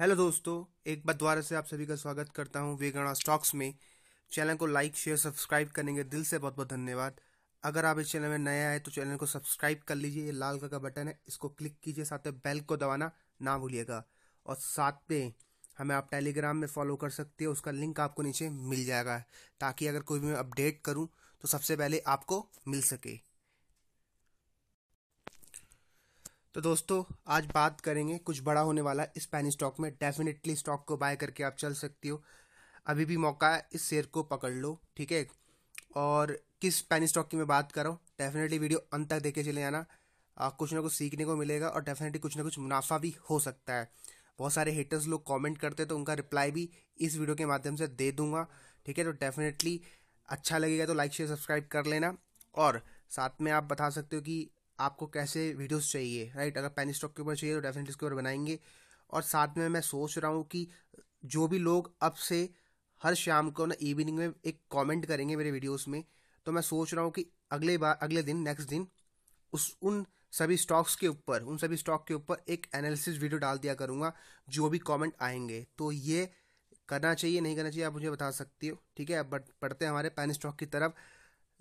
hello दोस्तों एक बार दोबारा से आप सभी का स्वागत करता हूं वेगाना स्टॉक्स में चैनल को लाइक शेयर सब्सक्राइब करने के दिल से बहुत बहुत धन्यवाद अगर आप इस चैनल में नया है तो चैनल को सब्सक्राइब कर लीजिए ये लाल कलर का बटन है इसको क्लिक कीजिए साथ में बेल को दबाना ना भूलिएगा और साथ में हमें आप टेलीग्राम में फॉलो कर सकते हो उसका लिंक आपको नीचे मिल जाएगा ताकि अगर कोई भी मैं अपडेट करूँ तो सबसे पहले आपको मिल सके तो दोस्तों आज बात करेंगे कुछ बड़ा होने वाला स्पेनिश स्टॉक में डेफिनेटली स्टॉक को बाय करके आप चल सकती हो अभी भी मौका है इस शेयर को पकड़ लो ठीक है और किस स्पेनिश स्टॉक की मैं बात कर रहा हूँ डेफिनेटली वीडियो अंत तक देखे चले जाना कुछ ना कुछ सीखने को मिलेगा और डेफिनेटली कुछ ना कुछ मुनाफा भी हो सकता है बहुत सारे हेटर्स लोग कॉमेंट करते हैं तो उनका रिप्लाई भी इस वीडियो के माध्यम से दे दूंगा ठीक है तो डेफिनेटली अच्छा लगेगा तो लाइक शेयर सब्सक्राइब कर लेना और साथ में आप बता सकते हो कि आपको कैसे वीडियोस चाहिए राइट अगर पेन स्टॉक के ऊपर चाहिए तो डेफिनेटली इसके ऊपर बनाएंगे और साथ में मैं सोच रहा हूँ कि जो भी लोग अब से हर शाम को ना इवनिंग में एक कमेंट करेंगे मेरे वीडियोस में तो मैं सोच रहा हूँ कि अगले बार अगले दिन नेक्स्ट दिन उस उन सभी स्टॉक्स के ऊपर उन सभी स्टॉक के ऊपर एक एनालिसिस वीडियो डाल दिया करूँगा जो भी कॉमेंट आएंगे तो ये करना चाहिए नहीं करना चाहिए आप मुझे बता सकती हो ठीक है बट पढ़ते हैं हमारे पेन स्टॉक की तरफ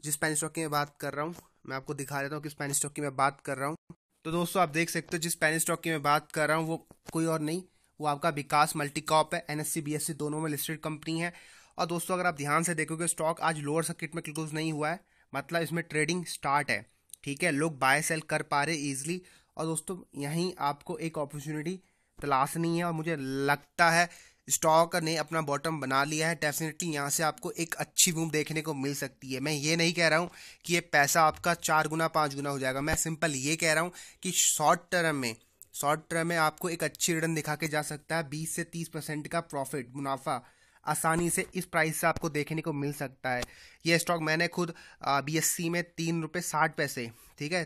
जिस पेन स्टॉक की मैं बात कर रहा हूँ मैं आपको दिखा देता हूँ किस पेन स्टॉक की मैं बात कर रहा हूँ तो दोस्तों आप देख सकते हो जिस पेन स्टॉक की मैं बात कर रहा हूँ वो कोई और नहीं वो आपका विकास मल्टीकॉप है एन एस e, e दोनों में लिस्टेड कंपनी है और दोस्तों अगर आप ध्यान से देखोगे स्टॉक आज लोअर सर्किट में क्लोज नहीं हुआ है मतलब इसमें ट्रेडिंग स्टार्ट है ठीक है लोग बाय सेल कर पा रहे ईजिली और दोस्तों यहीं आपको एक अपॉर्चुनिटी तलाशनी है और मुझे लगता है स्टॉक ने अपना बॉटम बना लिया है डेफिनेटली यहाँ से आपको एक अच्छी मूव देखने को मिल सकती है मैं ये नहीं कह रहा हूँ कि ये पैसा आपका चार गुना पाँच गुना हो जाएगा मैं सिंपल ये कह रहा हूँ कि शॉर्ट टर्म में शॉर्ट टर्म में आपको एक अच्छी रिटर्न दिखा के जा सकता है बीस से तीस परसेंट का प्रॉफिट मुनाफा आसानी से इस प्राइस से आपको देखने को मिल सकता है ये स्टॉक मैंने खुद बी में तीन रुपये साठ पैसे ठीक है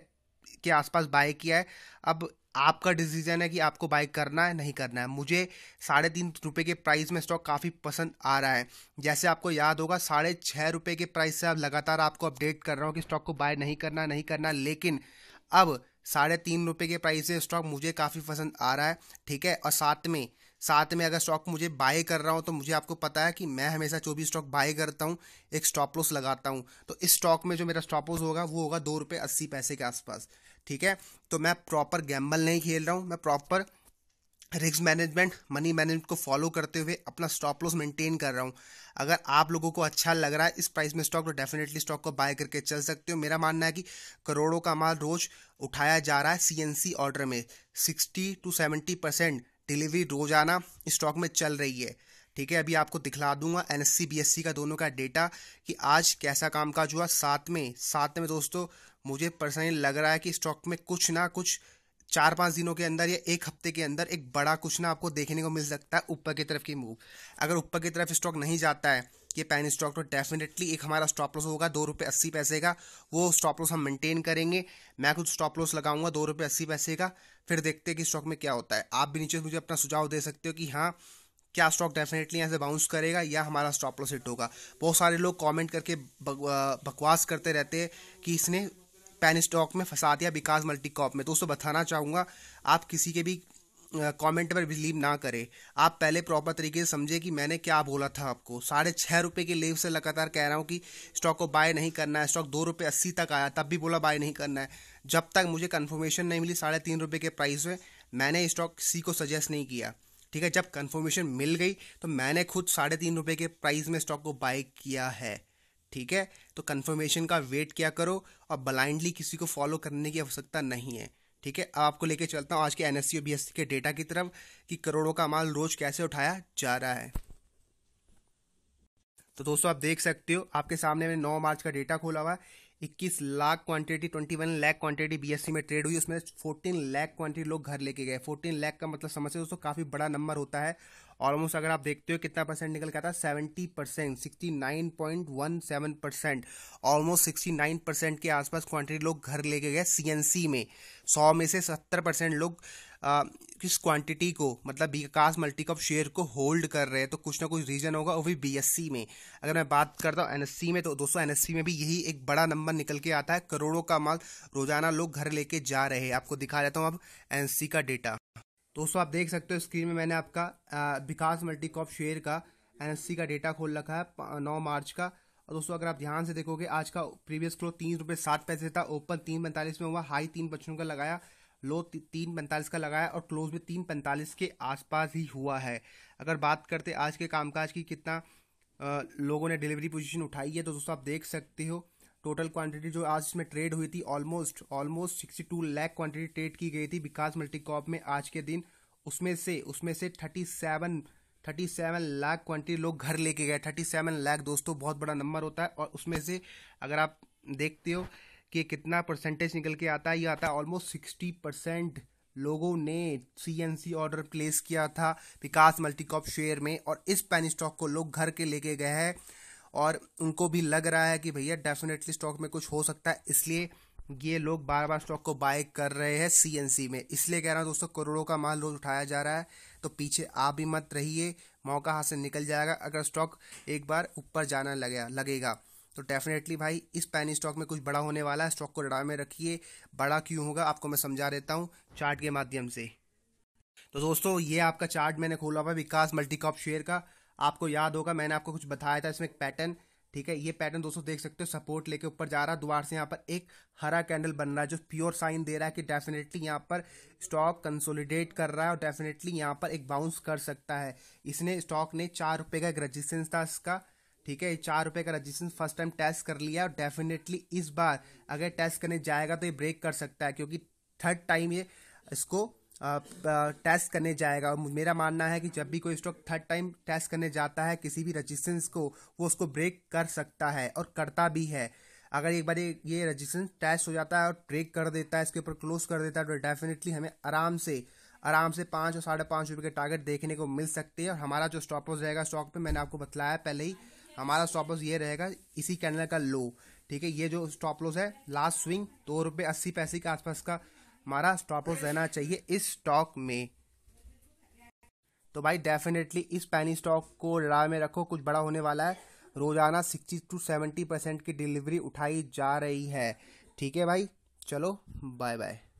के आसपास बाय किया है अब आपका डिसीजन है कि आपको बाय करना है नहीं करना है मुझे साढ़े तीन रुपये के प्राइस में स्टॉक काफ़ी पसंद आ रहा है जैसे आपको याद होगा साढ़े छः रुपये के प्राइस से आप लगातार आपको अपडेट कर रहा हूँ कि स्टॉक को बाय नहीं करना नहीं करना लेकिन अब साढ़े तीन रुपये के प्राइस से स्टॉक मुझे काफ़ी पसंद आ रहा है ठीक है और साथ में साथ में अगर स्टॉक मुझे बाय कर रहा हूँ तो मुझे आपको पता है कि मैं हमेशा जो भी स्टॉक बाय करता हूँ एक स्टॉप लॉस लगाता हूँ तो इस स्टॉक में जो मेरा स्टॉप लॉस होगा वो होगा दो रुपये अस्सी पैसे के आसपास ठीक है तो मैं प्रॉपर गैम्बल नहीं खेल रहा हूँ मैं proper risk management money management को फॉलो करते हुए अपना स्टॉप लॉस मेंटेन कर रहा हूँ अगर आप लोगों को अच्छा लग रहा है इस प्राइस में स्टॉक तो डेफिनेटली स्टॉक को बाय करके चल सकते हो मेरा मानना है कि करोड़ों का माल रोज उठाया जा रहा है सीएनसी ऑर्डर में sixty two seventy percent delivery रोजाना स्टॉक में चल रही है ठीक है अभी आपको दिखला दूंगा एन एस का दोनों का डेटा कि आज कैसा कामकाज हुआ साथ में साथ में दोस्तों मुझे पर्सनली लग रहा है कि स्टॉक में कुछ ना कुछ चार पाँच दिनों के अंदर या एक हफ्ते के अंदर एक बड़ा कुछ ना आपको देखने को मिल सकता है ऊपर की तरफ की मूव अगर ऊपर की तरफ स्टॉक नहीं जाता है ये पैन स्टॉक तो डेफिनेटली एक हमारा स्टॉप लॉस होगा दो रुपये अस्सी पैसे का वो स्टॉप लॉस हम मेंटेन करेंगे मैं कुछ स्टॉप लॉस लगाऊंगा दो रुपये अस्सी पैसे का फिर देखते हैं कि स्टॉक में क्या होता है आप भी नीचे मुझे अपना सुझाव दे सकते हो कि हाँ क्या स्टॉक डेफिनेटली यहाँ से बाउंस करेगा या हमारा स्टॉप लॉस हिट होगा बहुत सारे लोग कमेंट करके बकवास करते रहते हैं कि इसने पैन स्टॉक में फंसा दिया विकास मल्टी कॉप में तो उसको बताना चाहूँगा आप किसी के भी कमेंट पर बिलीव ना करें आप पहले प्रॉपर तरीके से समझे कि मैंने क्या बोला था आपको साढ़े छः रुपये के लेव से लगातार कह रहा हूँ कि स्टॉक को बाय नहीं करना है स्टॉक दो रुपये अस्सी तक आया तब भी बोला बाय नहीं करना है जब तक मुझे कन्फर्मेशन नहीं मिली साढ़े तीन रुपये के प्राइस में मैंने स्टॉक सी को सजेस्ट नहीं किया ठीक है जब कंफर्मेशन मिल गई तो मैंने खुद साढ़े तीन रुपये के प्राइस में स्टॉक को बाय किया है ठीक है तो कंफर्मेशन का वेट क्या करो और ब्लाइंडली किसी को फॉलो करने की आवश्यकता नहीं है ठीक है अब आपको लेके चलता हूँ आज के एन एस के डेटा की तरफ कि करोड़ों का माल रोज कैसे उठाया जा रहा है तो दोस्तों आप देख सकते हो आपके सामने मैंने 9 मार्च का डेटा खोला हुआ है इक्कीस lakh quantity twenty one lakh quantity BSC में ट्रेड हुई उसमें फोर्टीन लैख क्वांटिटी लोग घर लेके गए फोर्टीन लैख का मतलब समझते दोस्तों काफ़ी बड़ा नंबर होता है ऑलमोस्ट अगर आप देखते हो कितना परसेंट निकल के आता है seventy percent sixty nine point one seven percent almost sixty nine percent के आसपास क्वांटिटी लोग घर लेके गए सीएनसी में सौ में से सत्तर परसेंट लोग आ, किस क्वांटिटी को मतलब विकास कप शेयर को होल्ड कर रहे हैं तो कुछ ना कुछ रीजन होगा वो भी बीएससी में अगर मैं बात करता हूँ एनएससी में तो दोस्तों एनएससी में भी यही एक बड़ा नंबर निकल के आता है करोड़ों का माल रोजाना लोग घर लेके जा रहे हैं आपको दिखा देता हूँ अब एनएससी का डेटा दोस्तों आप देख सकते हो स्क्रीन में मैंने आपका विकास मल्टीकॉप शेयर का एनएससी का डेटा खोल रखा है नौ मार्च का और दोस्तों अगर आप ध्यान से देखोगे आज का प्रीवियस क्लो तीन रुपये सात पैसे था ओपन तीन पैंतालीस में हुआ हाई तीन पचपन का लगाया लो तीन पैंतालीस का लगाया और क्लोज में तीन पैंतालीस के आसपास ही हुआ है अगर बात करते आज के कामकाज की कितना आ, लोगों ने डिलीवरी पोजीशन उठाई है तो दोस्तों आप देख सकते हो टोटल क्वांटिटी जो आज इसमें ट्रेड हुई थी almost almost sixty two lakh quantity trade की गई थी विकास मल्टीकॉप में आज के दिन उसमें से उसमें से thirty seven thirty seven lakh quantity लोग घर लेके गए थर्टी सेवन लाख दोस्तों बहुत बड़ा नंबर होता है और उसमें से अगर आप देखते हो कि कितना परसेंटेज निकल के आता है ये आता है ऑलमोस्ट सिक्सटी परसेंट लोगों ने C N C order place किया था विकास मल्टीकॉप शेयर में और इस पैन स्टॉक को लोग घर के लेके गए हैं और उनको भी लग रहा है कि भैया डेफिनेटली स्टॉक में कुछ हो सकता है इसलिए ये लोग बार बार स्टॉक को बाय कर रहे हैं सीएनसी में इसलिए कह रहा हूँ दोस्तों करोड़ों का माल रोज उठाया जा रहा है तो पीछे आप भी मत रहिए मौका हाथ से निकल जाएगा अगर स्टॉक एक बार ऊपर जाना लगे लगेगा तो डेफिनेटली भाई इस पैनी स्टॉक में कुछ बड़ा होने वाला है स्टॉक को डरा में रखिए बड़ा क्यों होगा आपको मैं समझा देता हूँ चार्ट के माध्यम से तो दोस्तों ये आपका चार्ट मैंने खोला हुआ विकास मल्टीकॉप शेयर का आपको याद होगा मैंने आपको कुछ बताया था इसमें एक पैटर्न ठीक है ये पैटर्न दोस्तों देख सकते हो सपोर्ट लेके ऊपर जा रहा है दोबारा से यहाँ पर एक हरा कैंडल बन रहा है जो प्योर साइन दे रहा है कि डेफिनेटली यहाँ पर स्टॉक कंसोलिडेट कर रहा है और डेफिनेटली यहाँ पर एक बाउंस कर सकता है इसने स्टॉक ने चार रुपए का एक रजिस्टेंस था इसका ठीक है चार रुपए का रजिस्टेंस फर्स्ट टाइम टेस्ट कर लिया और डेफिनेटली इस बार अगर टेस्ट करने जाएगा तो ये ब्रेक कर सकता है क्योंकि थर्ड टाइम ये इसको टेस्ट करने जाएगा और मेरा मानना है कि जब भी कोई स्टॉक थर्ड टाइम टेस्ट करने जाता है किसी भी रजिस्टेंस को वो उसको ब्रेक कर सकता है और करता भी है अगर एक बार ये रजिस्टेंस टेस्ट हो जाता है और ब्रेक कर देता है इसके ऊपर क्लोज कर देता है तो डेफिनेटली हमें आराम से आराम से पाँच और साढ़े पाँच रुपये के टारगेट देखने को मिल सकते हैं और हमारा जो स्टॉप लॉस रहेगा स्टॉक पे मैंने आपको बतलाया पहले ही हमारा स्टॉप लॉस ये रहेगा इसी कैंडल का लो ठीक है ये जो स्टॉप लॉस है लास्ट स्विंग दो रुपये अस्सी पैसे के आसपास का हमारा स्टॉप लॉस रहना चाहिए इस स्टॉक में तो भाई डेफिनेटली इस पैनी स्टॉक को राय में रखो कुछ बड़ा होने वाला है रोजाना सिक्सटी टू सेवेंटी परसेंट की डिलीवरी उठाई जा रही है ठीक है भाई चलो बाय बाय